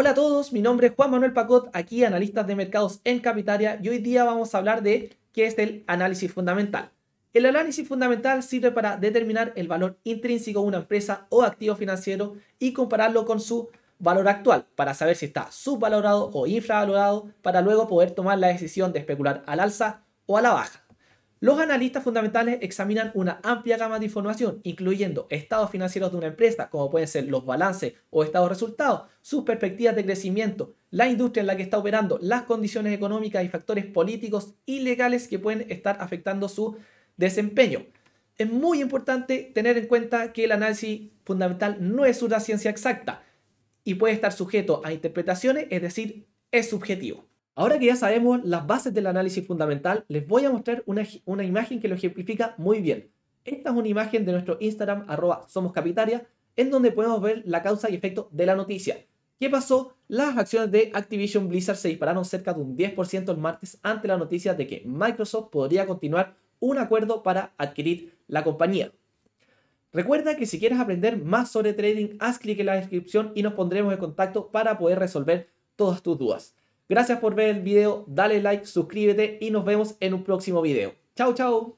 Hola a todos, mi nombre es Juan Manuel Pacot, aquí analistas de mercados en Capitaria y hoy día vamos a hablar de qué es el análisis fundamental. El análisis fundamental sirve para determinar el valor intrínseco de una empresa o activo financiero y compararlo con su valor actual para saber si está subvalorado o infravalorado para luego poder tomar la decisión de especular al alza o a la baja. Los analistas fundamentales examinan una amplia gama de información, incluyendo estados financieros de una empresa, como pueden ser los balances o estados resultados, sus perspectivas de crecimiento, la industria en la que está operando, las condiciones económicas y factores políticos y legales que pueden estar afectando su desempeño. Es muy importante tener en cuenta que el análisis fundamental no es una ciencia exacta y puede estar sujeto a interpretaciones, es decir, es subjetivo. Ahora que ya sabemos las bases del análisis fundamental, les voy a mostrar una, imagen que lo ejemplifica muy bien. Esta es una imagen de nuestro Instagram, arroba somoscapitaria, en donde podemos ver la causa y efecto de la noticia. ¿Qué pasó? Las acciones de Activision Blizzard se dispararon cerca de un 10% el martes ante la noticia de que Microsoft podría continuar un acuerdo para adquirir la compañía. Recuerda que si quieres aprender más sobre trading, haz clic en la descripción y nos pondremos en contacto para poder resolver todas tus dudas. Gracias por ver el video, dale like, suscríbete y nos vemos en un próximo video. Chao, chao.